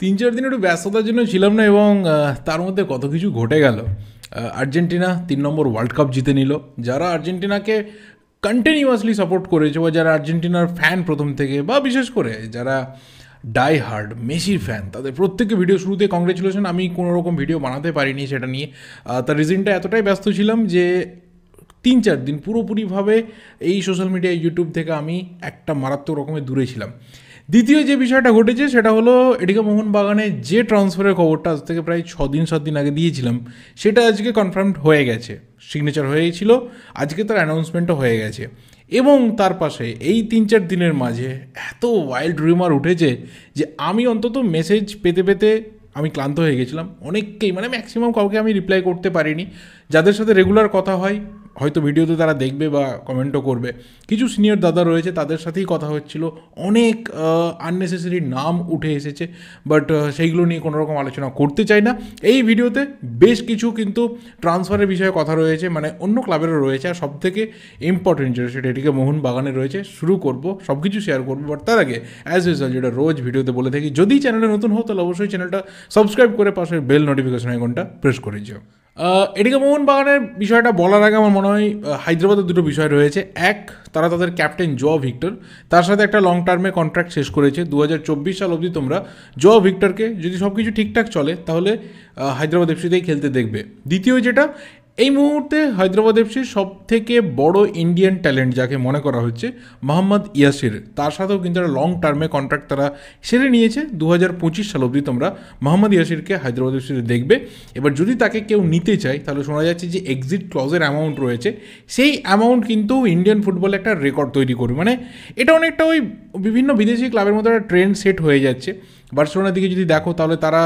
তিন চার দিন একটু ব্যস্ততার জন্য ছিলাম না এবং তার মধ্যে কত কিছু ঘটে গেল আর্জেন্টিনা তিন নম্বর ওয়ার্ল্ড কাপ জিতে নিল যারা আর্জেন্টিনাকে কন্টিনিউয়াসলি সাপোর্ট করেছে বা যারা আর্জেন্টিনার ফ্যান প্রথম থেকে বা বিশেষ করে যারা ডাই হার্ড মেসির ফ্যান তাদের প্রত্যেককে ভিডিও শুরুতে কংগ্রেচুলেশন আমি কোনো রকম ভিডিও বানাতে পারিনি সেটা নিয়ে তার রিজনটা এতটাই ব্যস্ত ছিলাম যে তিন চার দিন পুরোপুরিভাবে এই সোশ্যাল মিডিয়া ইউটিউব থেকে আমি একটা মারাত্মক রকমের দূরে ছিলাম দ্বিতীয় যে বিষয়টা ঘটেছে সেটা হলো এটিকে মোহনবাগানে যে ট্রান্সফারের খবরটা আজ থেকে প্রায় ছ দিন সাত দিন আগে দিয়েছিলাম সেটা আজকে কনফার্মড হয়ে গেছে সিগনেচার গেছিল আজকে তার অ্যানাউন্সমেন্টও হয়ে গেছে এবং তার পাশে এই তিন চার দিনের মাঝে এত ওয়াইল্ড রিমার উঠেছে যে আমি অন্তত মেসেজ পেতে পেতে আমি ক্লান্ত হয়ে গেছিলাম অনেককেই মানে ম্যাক্সিমাম কাউকে আমি রিপ্লাই করতে পারিনি যাদের সাথে রেগুলার কথা হয় হয়তো ভিডিওতে তারা দেখবে বা কমেন্টও করবে কিছু সিনিয়র দাদা রয়েছে তাদের সাথেই কথা হচ্ছিল অনেক আননেসেসারি নাম উঠে এসেছে বাট সেইগুলো নিয়ে কোনো রকম আলোচনা করতে চাই না এই ভিডিওতে বেশ কিছু কিন্তু ট্রান্সফারের বিষয়ে কথা রয়েছে মানে অন্য ক্লাবেরও রয়েছে আর সবথেকে ইম্পর্টেন্ট যেটা সেটা এটিকে মোহন বাগানে রয়েছে শুরু করব সব কিছু শেয়ার করবো বাট তার আগে অ্যাজ ইউজাল যেটা রোজ ভিডিওতে বলে থাকি যদি চ্যানেলটা নতুন হতো তাহলে অবশ্যই চ্যানেলটা সাবস্ক্রাইব করে পাশে বেল নোটিফিকেশন আইকনটা প্রেস করে যাও মোহন মোহনবাগানের বিষয়টা বলার আগে আমার মনে হয় হায়দ্রাবাদের দুটো বিষয় রয়েছে এক তারা তাদের ক্যাপ্টেন জ ভিক্টর তার সাথে একটা লং টার্মে কন্ট্রাক্ট শেষ করেছে দু সাল অবধি তোমরা জ ভিক্টরকে যদি সব কিছু ঠিকঠাক চলে তাহলে হায়দ্রাবাদ এফসিতেই খেলতে দেখবে দ্বিতীয় যেটা এই মুহূর্তে হায়দ্রাবাদ এফসির সব থেকে বড় ইন্ডিয়ান ট্যালেন্ট যাকে মনে করা হচ্ছে মোহাম্মদ ইয়াসির তার সাথেও কিন্তু একটা লং টার্মে কন্ট্রাক্ট তারা সেরে নিয়েছে দু হাজার পঁচিশ সাল অবধি তোমরা মোহাম্মদ ইয়াসিরকে হায়দ্রাবাদ এফসিতে দেখবে এবার যদি তাকে কেউ নিতে চায় তাহলে শোনা যাচ্ছে যে এক্সিট ক্লজের অ্যামাউন্ট রয়েছে সেই অ্যামাউন্ট কিন্তু ইন্ডিয়ান ফুটবলে একটা রেকর্ড তৈরি করবে মানে এটা অনেকটা ওই বিভিন্ন বিদেশি ক্লাবের মতো একটা ট্রেন্ড সেট হয়ে যাচ্ছে বার্সেলোনার দিকে যদি দেখো তাহলে তারা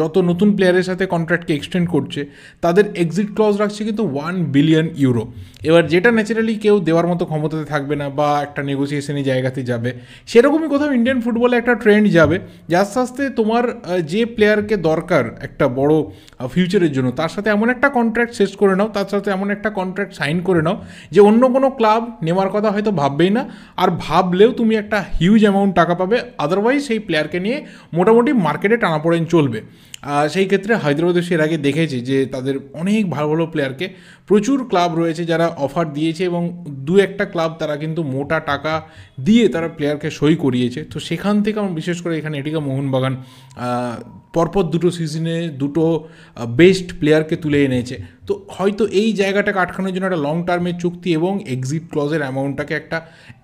যত নতুন প্লেয়ারের সাথে কন্ট্রাক্টকে এক্সটেন্ড করছে তাদের এক্সিট ক্লজ রাখছে কিন্তু ওয়ান বিলিয়ন ইউরো এবার যেটা ন্যাচারালি কেউ দেওয়ার মতো ক্ষমতাতে থাকবে না বা একটা নেগোসিয়েশনের জায়গাতে যাবে সেরকমই কোথাও ইন্ডিয়ান ফুটবলে একটা ট্রেন্ড যাবে যে আস্তে আস্তে তোমার যে প্লেয়ারকে দরকার একটা বড় ফিউচারের জন্য তার সাথে এমন একটা কন্ট্রাক্ট শেষ করে নাও তার সাথে এমন একটা কন্ট্রাক্ট সাইন করে নাও যে অন্য কোনো ক্লাব নেওয়ার কথা হয়তো ভাববেই না আর ভাবলেও তুমি একটা হিউজ অ্যামাউন্ট টাকা পাবে আদারওয়াইজ সেই প্লেয়ারকে নিয়ে মোটামুটি মার্কেটে পড়েন চলবে চলবে সেই ক্ষেত্রে হায়দ্রাবাদ এসে এর আগে দেখেছে যে তাদের অনেক ভালো ভালো প্লেয়ারকে প্রচুর ক্লাব রয়েছে যারা অফার দিয়েছে এবং দু একটা ক্লাব তারা কিন্তু মোটা টাকা দিয়ে তারা প্লেয়ারকে সই করিয়েছে তো সেখান থেকে আমার বিশেষ করে এখানে এটিকা মোহনবাগান পরপর দুটো সিজনে দুটো বেস্ট প্লেয়ারকে তুলে এনেছে তো হয়তো এই জায়গাটাকে আটকানোর জন্য একটা লং টার্মের চুক্তি এবং এক্সিট ক্লজের অ্যামাউন্টটাকে একটা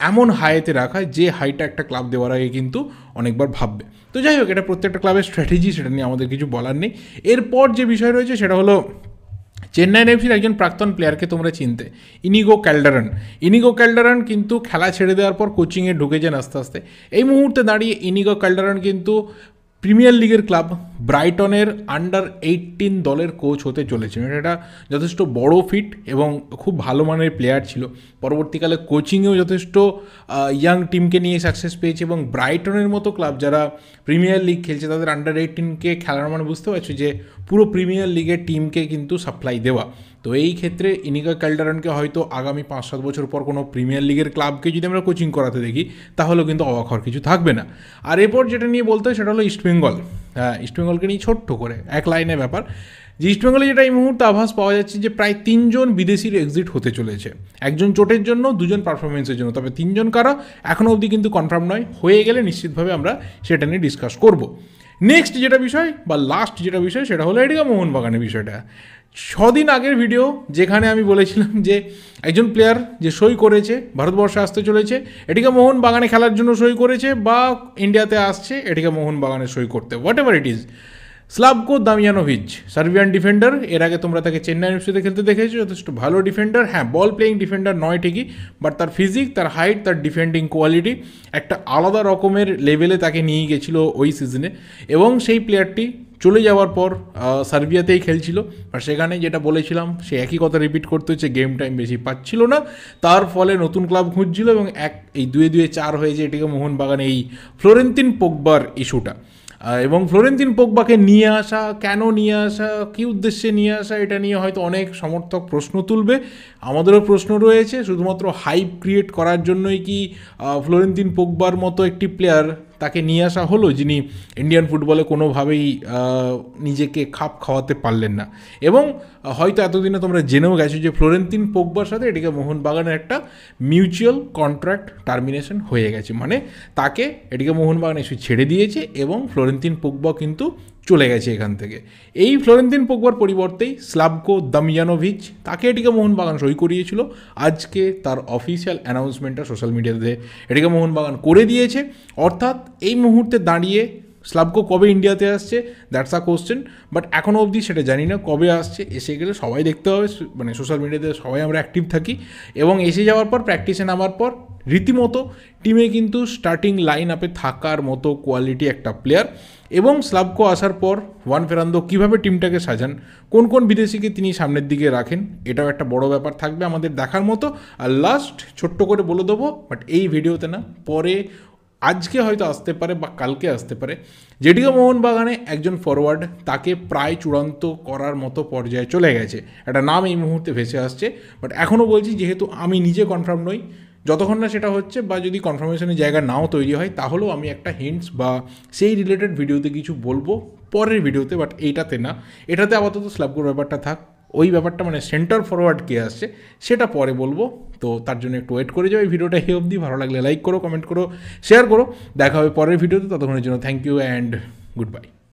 এমন হাইতে রাখা যে হাইটা একটা ক্লাব দেওয়ার আগে কিন্তু অনেকবার ভাববে তো যাই হোক এটা প্রত্যেকটা ক্লাবের স্ট্র্যাটেজি সেটা নিয়ে আমাদের কিছু বলার নেই এরপর যে বিষয় রয়েছে সেটা হলো চেন্নাই এফসির একজন প্রাক্তন প্লেয়ারকে তোমরা চিনতে ইনিগো ক্যালডারন ইনিগো ক্যালডারন কিন্তু খেলা ছেড়ে দেওয়ার পর কোচিংয়ে ঢুকে যান আস্তে আস্তে এই মুহূর্তে দাঁড়িয়ে ইনিগো ক্যালডারন কিন্তু প্রিমিয়ার লিগের ক্লাব ব্রাইটনের আন্ডার এইটিন দলের কোচ হতে চলেছেন এটা যথেষ্ট বড় ফিট এবং খুব ভালো মানের প্লেয়ার ছিল পরবর্তীকালে কোচিংয়েও যথেষ্ট ইয়াং টিমকে নিয়ে সাকসেস পেয়েছে এবং ব্রাইটনের মতো ক্লাব যারা প্রিমিয়ার লিগ খেলছে তাদের আন্ডার এইটিনকে খেলার মানে বুঝতে পারছো যে পুরো প্রিমিয়ার লিগের টিমকে কিন্তু সাপ্লাই দেওয়া তো এই ক্ষেত্রে ইনিকা ক্যালডারনকে হয়তো আগামী পাঁচ সাত বছর পর কোনো প্রিমিয়ার লিগের ক্লাবকে যদি আমরা কোচিং করাতে দেখি তাহলেও কিন্তু অবাক হওয়ার কিছু থাকবে না আর এরপর যেটা নিয়ে বলতে হয় সেটা হলো ইস্টবেঙ্গল হ্যাঁ ইস্টবেঙ্গলকে নিয়ে ছোট্ট করে এক লাইনে ব্যাপার যে ইস্টবেঙ্গলে যেটা এই মুহূর্তে আভাস পাওয়া যাচ্ছে যে প্রায় তিনজন বিদেশির এক্সিট হতে চলেছে একজন চোটের জন্য দুজন পারফরমেন্সের জন্য তবে তিনজন কারা এখনও অবধি কিন্তু কনফার্ম নয় হয়ে গেলে নিশ্চিতভাবে আমরা সেটা নিয়ে ডিসকাস করবো নেক্সট যেটা বিষয় বা লাস্ট যেটা বিষয় সেটা হলো এটিকা মোহনবাগানের বিষয়টা ছদিন আগের ভিডিও যেখানে আমি বলেছিলাম যে একজন প্লেয়ার যে সই করেছে ভারতবর্ষে আসতে চলেছে এটিকে মোহন বাগানে খেলার জন্য সই করেছে বা ইন্ডিয়াতে আসছে এটিকে মোহন বাগানে সই করতে whatever it is Slavko Damjanovic Serbian defender এর আগে তোমরা তাকে চেন্নাই এফসিতে খেলতে দেখেছো যথেষ্ট ভালো ডিফেন্ডার হ্যাঁ বল প্লেয়িং ডিফেন্ডার নয় ঠিকই বাট তার ফিজিক তার হাইট তার ডিফেন্ডিং কোয়ালিটি একটা আলাদা রকমের লেভেলে তাকে নিয়ে গেছিলো ওই সিজনে এবং সেই প্লেয়ারটি চলে যাওয়ার পর সার্বিয়াতেই খেলছিল আর সেখানে যেটা বলেছিলাম সে একই কথা রিপিট করতে হচ্ছে গেম টাইম বেশি পাচ্ছিল না তার ফলে নতুন ক্লাব খুঁজছিল এবং এক এই দুয়ে দুয়ে চার হয়েছে এটিকে মোহনবাগানে এই ফ্লোরেন্তিন পোকবার ইস্যুটা এবং ফ্লোরেন্তিন পোকবাকে নিয়ে আসা কেন নিয়ে আসা কী উদ্দেশ্যে নিয়ে আসা এটা নিয়ে হয়তো অনেক সমর্থক প্রশ্ন তুলবে আমাদেরও প্রশ্ন রয়েছে শুধুমাত্র হাইপ ক্রিয়েট করার জন্যই কি ফ্লোরেন্তিন পোকবার মতো একটি প্লেয়ার তাকে নিয়ে আসা হলো যিনি ইন্ডিয়ান ফুটবলে কোনোভাবেই নিজেকে খাপ খাওয়াতে পারলেন না এবং হয়তো এতদিনে তোমরা জেনেও গেছো যে ফ্লোরেন্তিন পোকবার সাথে এটিকে মোহনবাগানের একটা মিউচুয়াল কন্ট্রাক্ট টার্মিনেশন হয়ে গেছে মানে তাকে এটিকে মোহনবাগান এসে ছেড়ে দিয়েছে এবং ফ্লোরেন্তিন পোকবা কিন্তু চলে গেছে এখান থেকে এই ফ্লোরেন্তিন পোকবার পরিবর্তেই স্লাবকো দামিয়ানোভিচ তাকে এটিকে মোহনবাগান সই করিয়েছিল আজকে তার অফিসিয়াল অ্যানাউন্সমেন্টটা সোশ্যাল মিডিয়াতে এটিকে মোহনবাগান করে দিয়েছে অর্থাৎ এই মুহূর্তে দাঁড়িয়ে স্লাবকো কবে ইন্ডিয়াতে আসছে দ্যাটস আ কোশ্চেন বাট এখনও অবধি সেটা জানি না কবে আসছে এসে গেলে সবাই দেখতে হবে মানে সোশ্যাল মিডিয়াতে সবাই আমরা অ্যাক্টিভ থাকি এবং এসে যাওয়ার পর প্র্যাকটিসে নামার পর রীতিমতো টিমে কিন্তু স্টার্টিং লাইন আপে থাকার মতো কোয়ালিটি একটা প্লেয়ার এবং স্লাবকো আসার পর ওয়ান ফেরান্দো কীভাবে টিমটাকে সাজান কোন কোন বিদেশিকে তিনি সামনের দিকে রাখেন এটাও একটা বড় ব্যাপার থাকবে আমাদের দেখার মতো আর লাস্ট ছোট্ট করে বলে দেবো বাট এই ভিডিওতে না পরে আজকে হয়তো আসতে পারে বা কালকে আসতে পারে মোহন মোহনবাগানে একজন ফরওয়ার্ড তাকে প্রায় চূড়ান্ত করার মতো পর্যায়ে চলে গেছে একটা নাম এই মুহূর্তে ভেসে আসছে বাট এখনও বলছি যেহেতু আমি নিজে কনফার্ম নই যতক্ষণ না সেটা হচ্ছে বা যদি কনফার্মেশনের জায়গা নাও তৈরি হয় তাহলেও আমি একটা হিন্টস বা সেই রিলেটেড ভিডিওতে কিছু বলবো পরের ভিডিওতে বাট এইটাতে না এটাতে আপাতত স্ল্যাবগুলোর ব্যাপারটা থাক ওই ব্যাপারটা মানে সেন্টার ফরওয়ার্ড কে আসছে সেটা পরে বলবো তো তার জন্য একটু ওয়েট করে যাও এই ভিডিওটা হে অবধি ভালো লাগলে লাইক করো কমেন্ট করো শেয়ার করো দেখা হবে পরের ভিডিওতে ততক্ষণের জন্য thank you and good bye